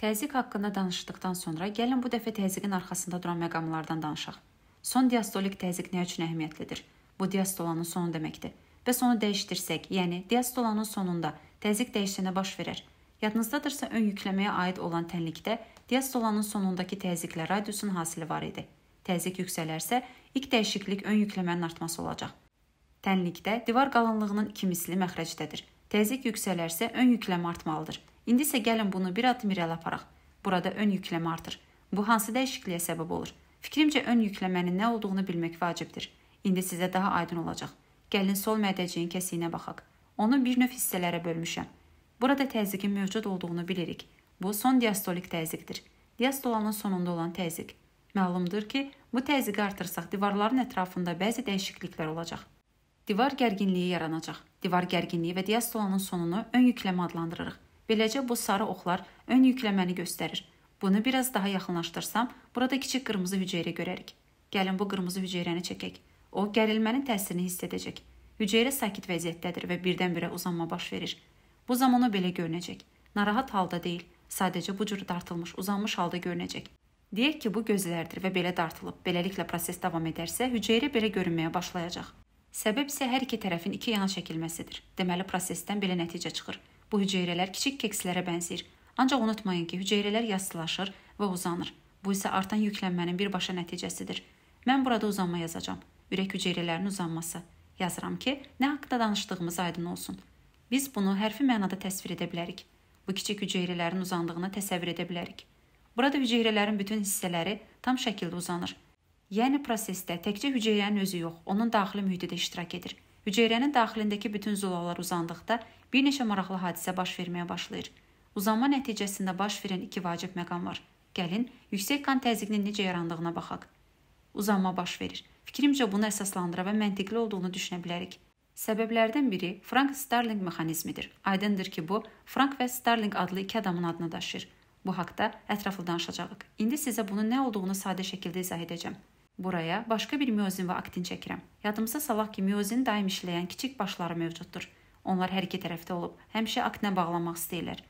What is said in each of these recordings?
Təzyiq haqqında danışdıqdan sonra gəlin bu dəfə təzyiqin arxasında duran məqamlardan danışaq. Son diastolik təzyiq nə üçün əhəmiyyətlidir? Bu diastolanın sonu deməkdir. Bəs onu dəyişdirsək, yəni diastolanın sonunda təzyiq dəyişənə baş verər. Yadınızdadırsa ön yükləməyə aid olan tənlikdə diastolanın sonundakı təzyiqlə radiusun hasili var idi. Təzyiq yüksələrsə, ilk dəyişiklik ön yükləmənin artması olacaq. Tənlikdə divar qalınlığının 2 misli məxrəcdədir. Təzyiq yüksələrsə, ön yükləmə artmalıdır. İndi isə gəlin bunu bir addım irəli aparaq. Burada ön yükləmə artır. Bu hansı dəyişikliyə səbəb olur? Fikrimcə ön yükləmənin nə olduğunu bilmək vacibdir. İndi sizə daha aydın olacaq. Gəlin sol mədəciyin kəsiyinə baxaq. Onu bir növ hissələrə bölmüşəm. Burada təzyiqin mövcud olduğunu bilirik. Bu son diastolik təzyiqdir. Diastolanın sonunda olan təzyiq. Məlumdur ki, bu təzyiqi artırsaq divarların ətrafında bəzi dəyişikliklər olacaq. Divar gərginliyi yaranacaq. Divar gərginliyi və diastolanın sonunu ön yükləmə adlandırırıq. Beləcə bu sarı oxlar ön yükləməni göstərir. Bunu biraz daha yaxınlaşdırsam, burada kiçik qırmızı hüceyrə görərik. Gəlin bu qırmızı hüceyrəni çəkək. O gərilmənin təsirini hiss edəcək. Hüceyrə sakit vəziyyətdədir və birdən-birə uzanma baş verir. Bu zaman o belə görünəcək. Narahat halda deyil, sadəcə bu cür dartılmış, uzanmış halda görünəcək. Deyək ki, bu gözlərdir və belə dartılıb. Beləliklə proses davam edərsə, hüceyrə belə görünməyə başlayacaq. Səbəb isə hər iki tərəfin iki yana çəkilməsidir. Deməli prosesdən belə nəticə çıxır. Bu hüceyrələr kiçik kekslərə bənzəyir. Ancaq unutmayın ki, hüceyrələr yastılaşır və uzanır. Bu isə artan yüklənmənin birbaşa nəticəsidir. Mən burada uzanma yazacağam. Ürək hüceyrələrinin uzanması. Yazıram ki, nə haqqda danışdığımız aydın olsun. Biz bunu hərfi mənada təsvir edə bilərik. Bu kiçik hüceyrələrin uzandığını təsəvvür edə bilərik. Burada hüceyrələrin bütün hissələri tam şəkildə uzanır. Yəni prosesdə təkcə hüceyrənin özü yox, onun daxili mühiti də iştirak edir. Hüceyrənin daxilindəki bütün zolaqlar uzandıqda bir neçə maraqlı hadisə baş verməyə başlayır. Uzanma nəticəsində baş verən iki vacib məqam var. Gəlin yüksək qan təzyiqinin necə yarandığına baxaq. Uzanma baş verir. Fikrimcə bunu əsaslandıra və məntiqli olduğunu düşünə bilərik. Səbəblərdən biri Frank Starling mexanizmidir. Aydındır ki, bu Frank və Starling adlı iki adamın adını daşıyır. Bu haqqda ətraflı danışacağıq. İndi sizə bunun nə olduğunu sadə şəkildə izah edəcəm. Buraya başqa bir miozin və aktin çəkirəm. Yadımıza salaq ki, miozin daim işləyən kiçik başları mövcuddur. Onlar hər iki tərəfdə olub, həmişə aktinə bağlanmaq istəyirlər.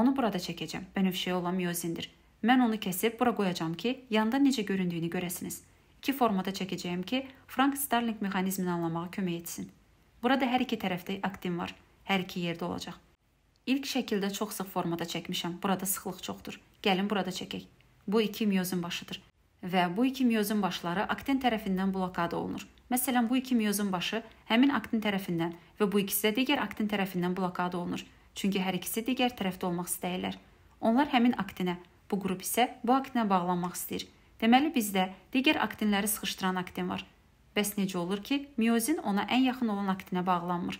Onu burada çəkəcəm. Bənövşəyə olan miozindir. Mən onu kəsib bura qoyacağam ki, yanda necə göründüyünü görəsiniz. İki formada çəkəcəyəm ki, Frank Starling mexanizmini anlamağa kömək etsin. Burada hər iki tərəfdə aktin var. Hər iki yerdə olacaq. İlk şəkildə çox sıx formada çəkmişəm. Burada sıxlıq çoxdur. Gəlin burada çəkək. Bu iki miozin başıdır və bu iki miozun başları aktin tərəfindən blokada olunur. Məsələn, bu iki miozun başı həmin aktin tərəfindən və bu ikisi də digər aktin tərəfindən blokada olunur. Çünki hər ikisi digər tərəfdə olmaq istəyirlər. Onlar həmin aktinə, bu qrup isə bu aktinə bağlanmaq istəyir. Deməli bizdə digər aktinləri sıxışdıran aktin var. Bəs necə olur ki, miozin ona ən yaxın olan aktinə bağlanmır?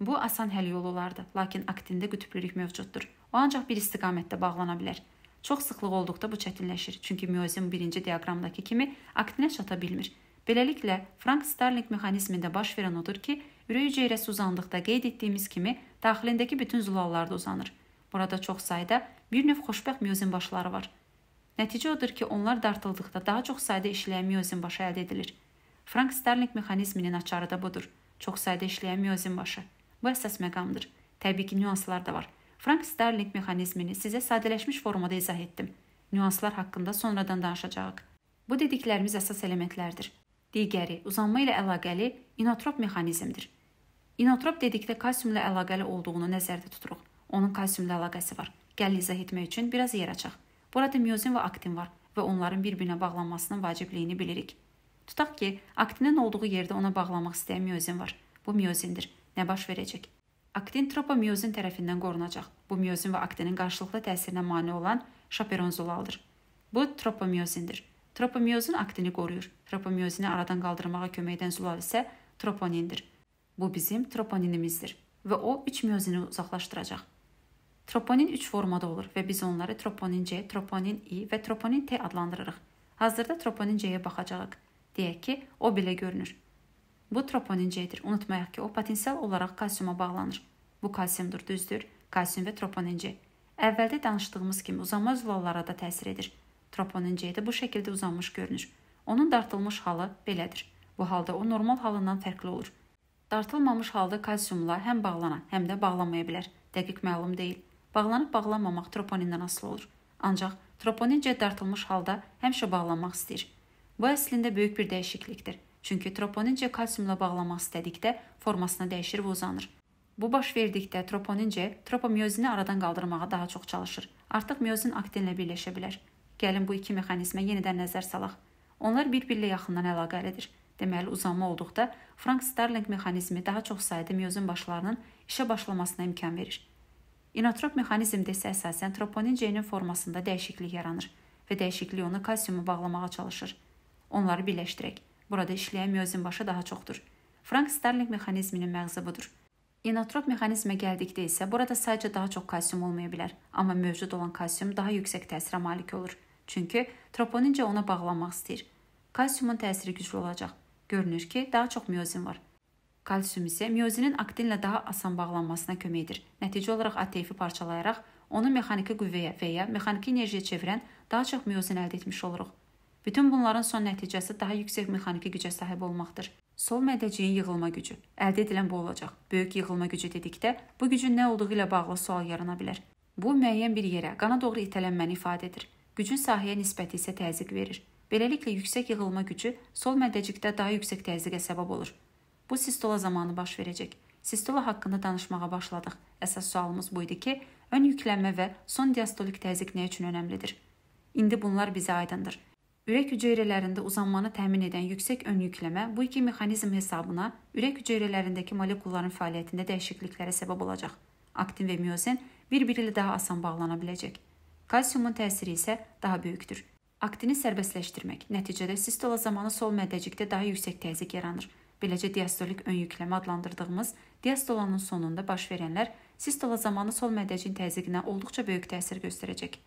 Bu asan həll yolu olardı, lakin aktində qütüblülük mövcuddur. O ancaq bir istiqamətdə bağlana bilər. Çox sıxlıq olduqda bu çətinləşir, çünki miozin birinci diaqramdakı kimi aktinə çata bilmir. Beləliklə, Frank Starling mexanizmində baş verən odur ki, ürək hüceyrəsi uzandıqda qeyd etdiyimiz kimi daxilindəki bütün zülallarda uzanır. Burada çox sayda bir növ xoşbəxt miozin başları var. Nəticə odur ki, onlar dartıldıqda daha çox sayda işləyən miozin başı əldə edilir. Frank Starling mexanizminin açarı da budur. Çox sayda işləyən miozin başı. Bu əsas məqamdır. Təbii ki, nüanslar da var. Frank Starling mexanizmini sizə sadələşmiş formada izah etdim. Nüanslar haqqında sonradan danışacağıq. Bu dediklərimiz əsas elementlərdir. Digəri uzanma ilə əlaqəli inotrop mexanizmdir. İnotrop dedikdə kalsiumla əlaqəli olduğunu nəzərdə tuturuq. Onun kalsiumla əlaqəsi var. Gəl izah etmək üçün biraz yer açaq. Burada miozin və aktin var və onların bir-birinə bağlanmasının vacibliyini bilirik. Tutaq ki, aktinin olduğu yerdə ona bağlamaq istəyən miozin var. Bu miozindir. Nə baş verəcək? Aktin tropomiozin tərəfindən qorunacaq. Bu miozin və aktinin qarşılıqlı təsirinə mane olan şaperonzolaldır. Bu tropomiozindir. Tropomiozin aktini qoruyur. Tropomiozini aradan qaldırmağa kömək edən zulal isə troponindir. Bu bizim troponinimizdir və o 3 miozini uzaqlaşdıracaq. Troponin 3 formada olur və biz onları troponin C, troponin I və troponin T adlandırırıq. Hazırda troponin C-yə baxacağıq. Deyək ki, o belə görünür. Bu troponinjeydir. Unutmayaq ki, o potensial olaraq kalsiuma bağlanır. Bu kalsiumdur, düzdür? Kalsium və troponinjey. Əvvəldə danışdığımız kimi uzanma zülallara da təsir edir. Troponinjeydə bu şəkildə uzanmış görünür. Onun dartılmış halı belədir. Bu halda o normal halından fərqli olur. Dartılmamış halda kalsiumla həm bağlana, həm də bağlanmaya bilər. Dəqiq məlum deyil. Bağlanıb bağlanmamaq troponindən asılı olur. Ancaq troponinja dartılmış halda həmişə bağlanmaq istəyir. Bu əslində böyük bir dəyişiklikdir. Çünki troponinci kalsiumla bağlamaq istədikdə formasını dəyişir və uzanır. Bu baş verdikdə troponinci tropomiozini aradan qaldırmağa daha çox çalışır. Artıq miozin aktinlə birləşə bilər. Gəlin bu iki mexanizmə yenidən nəzər salaq. Onlar bir-birlə yaxından əlaqəlidir. Deməli, uzanma olduqda Frank Starling mexanizmi daha çox sayda miozin başlarının işə başlamasına imkan verir. İnotrop mexanizmdə isə əsasən troponin geyinin formasında dəyişiklik yaranır və dəyişiklik onu kalsiuma bağlamağa çalışır. Onları birləşdirək. Burada işləyən miozin başı daha çoxdur. Frank Starling mexanizminin məğzi budur. İnotrop mexanizmə gəldikdə isə burada sadəcə daha çox kalsium olmaya bilər, amma mövcud olan kalsium daha yüksək təsirə malik olur. Çünki troponincə ona bağlanmaq istəyir. Kalsiumun təsiri güclü olacaq. Görünür ki, daha çox miozin var. Kalsium isə miozinin aktinlə daha asan bağlanmasına kömək edir. Nəticə olaraq ATF-i parçalayaraq onu mexaniki qüvvəyə və ya mexaniki enerjiyə çevirən daha çox miozin əldə etmiş oluruq. Bütün bunların son nəticəsi daha yüksək mexaniki gücə sahib olmaqdır. Sol mədəciyin yığılma gücü. Əldə edilən bu olacaq. Böyük yığılma gücü dedikdə bu gücün nə olduğu ilə bağlı sual yarana bilər. Bu müəyyən bir yerə, qana doğru itələnməni ifadə edir. Gücün sahəyə nisbəti isə təzyiq verir. Beləliklə yüksək yığılma gücü sol mədəcikdə daha yüksək təzyiqə səbəb olur. Bu sistola zamanı baş verəcək. Sistola haqqında danışmağa başladıq. Əsas sualımız bu idi ki, ön yüklənmə və son diastolik təzyiq nə üçün önəmlidir? İndi bunlar bizə aydındır. Ürək hüceyrələrində uzanmanı təmin edən yüksək ön yükləmə bu iki mexanizm hesabına ürək hüceyrələrindəki molekulların fəaliyyətində dəyişikliklərə səbəb olacaq. Aktin və miozin bir-biri ilə daha asan bağlana biləcək. Kalsiumun təsiri isə daha böyükdür. Aktini sərbəstləşdirmək nəticədə sistola zamanı sol mədəcikdə daha yüksək təzyiq yaranır. Beləcə diastolik ön yükləmə adlandırdığımız diastolanın sonunda baş verənlər sistola zamanı sol mədəciyin təzyiqinə olduqca böyük təsir göstərəcək.